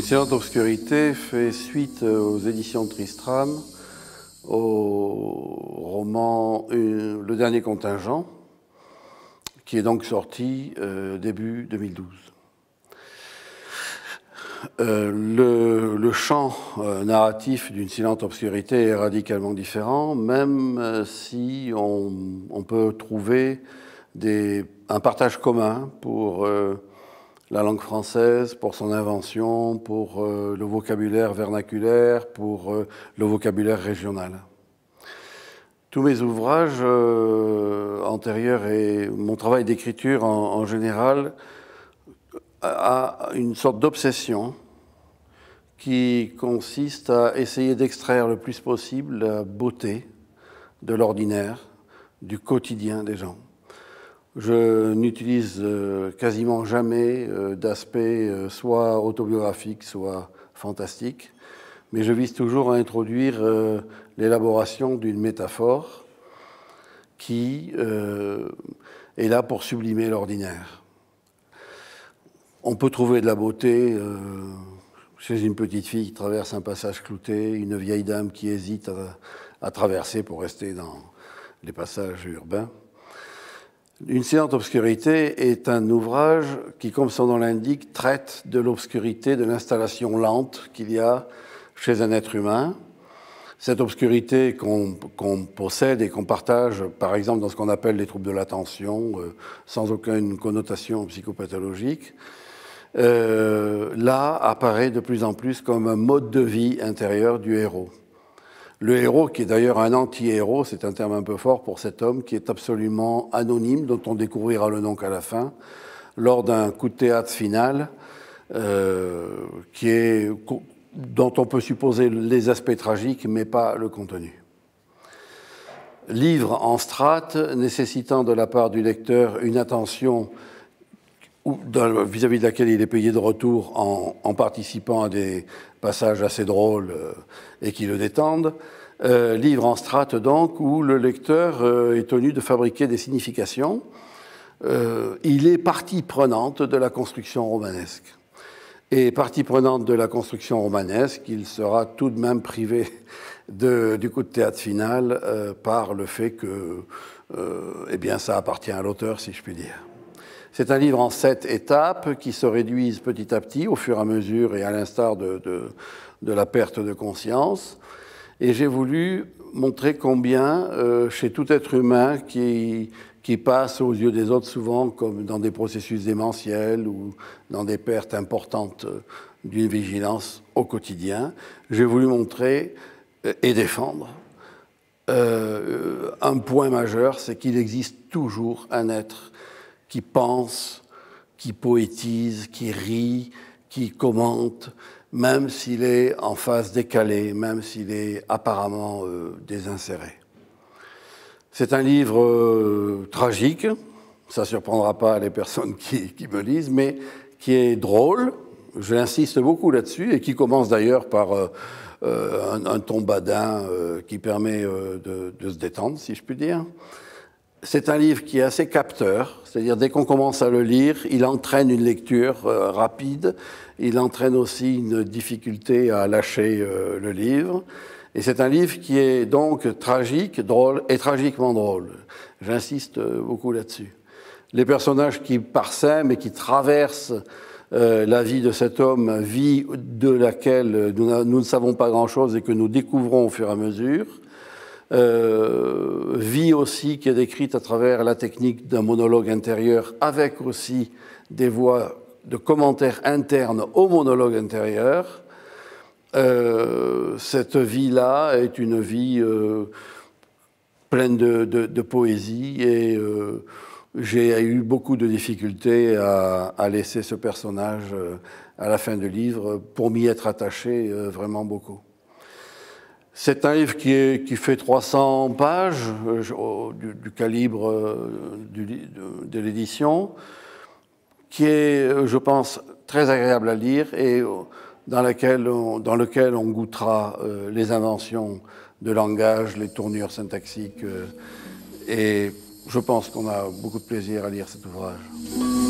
Une Silente Obscurité fait suite euh, aux éditions de Tristram, au roman euh, Le dernier contingent, qui est donc sorti euh, début 2012. le, champ narratif d'une silente obscurité est radicalement différent, même si on, peut trouver des, un partage commun pour la langue française, pour son invention, pour euh, le vocabulaire vernaculaire, pour euh, le vocabulaire régional. Tous mes ouvrages euh, antérieurs et mon travail d'écriture en, en, général a une sorte d'obsession qui consiste à essayer d'extraire le plus possible la beauté de l'ordinaire, du quotidien des gens. Je n'utilise euh, quasiment jamais euh, d'aspect euh, soit autobiographique, soit fantastique, mais je vise toujours à introduire l'élaboration d'une métaphore qui est là pour sublimer l'ordinaire. On peut trouver de la beauté chez une petite fille qui traverse un passage clouté, une vieille dame qui hésite à, traverser pour rester dans les passages urbains. Une séance obscurité est un ouvrage qui, comme son nom l'indique, traite de l'obscurité, de l'installation lente qu'il y a chez un être humain. Cette obscurité qu'on possède et qu'on partage, par exemple, dans ce qu'on appelle les troubles de l'attention, euh, sans aucune connotation psychopathologique, euh, là apparaît de plus en plus comme un mode de vie intérieur du héros. Le héros, qui est d'ailleurs un anti-héros, c'est un terme un peu fort pour cet homme qui est absolument anonyme, dont on découvrira le nom qu'à la fin, lors d'un coup de théâtre final, euh, qui est, dont on peut supposer les aspects tragiques, mais pas le contenu. Livre en strate, nécessitant de la part du lecteur une attention vis-à-vis de laquelle il est payé de retour en, participant à des passages assez drôles euh, et qui le détendent. Euh, livre en strate donc, où le lecteur euh, est tenu de fabriquer des significations. il est partie prenante de la construction romanesque. Et partie prenante de la construction romanesque, il sera tout de même privé du coup de théâtre final par le fait que eh bien, ça appartient à l'auteur, si je puis dire. C'est un livre en sept étapes qui se réduisent petit à petit au fur et à mesure et à l'instar de, de, la perte de conscience. Et j'ai voulu montrer combien, euh, chez tout être humain qui, qui passe aux yeux des autres souvent comme dans des processus démentiels ou dans des pertes importantes euh, d'une vigilance au quotidien, j'ai voulu montrer euh, et défendre un point majeur, c'est qu'il existe toujours un être qui pense, qui poétise, qui rit, qui commente, même s'il est en phase décalée, même s'il est apparemment euh, désinséré. C'est un livre euh, tragique, ça ne surprendra pas les personnes qui, me lisent, mais qui est drôle, je l'insiste beaucoup là-dessus, et qui commence d'ailleurs par euh, un, ton tombadin qui permet de, se détendre, si je puis dire c'est un livre qui est assez capteur, c'est-à-dire dès qu'on commence à le lire, il entraîne une lecture euh, rapide, il entraîne aussi une difficulté à lâcher euh, le livre. Et c'est un livre qui est donc tragique, drôle et tragiquement drôle. J'insiste euh, beaucoup là-dessus. Les personnages qui parsèment et qui traversent la vie de cet homme, vie de laquelle nous ne savons pas grand-chose et que nous découvrons au fur et à mesure, euh, vie aussi qui est décrite à travers la technique d'un monologue intérieur, avec aussi des voix de commentaires internes au monologue intérieur. Euh, cette vie-là est une vie euh, pleine de, poésie et j'ai eu beaucoup de difficultés à, laisser ce personnage à la fin du livre pour m'y être attaché vraiment beaucoup. C'est un livre qui, fait 300 pages euh, du, calibre euh, de, l'édition, qui est, euh, je pense, très agréable à lire et dans, lequel on goûtera les inventions de langage, les tournures syntaxiques. Et je pense qu'on a beaucoup de plaisir à lire cet ouvrage.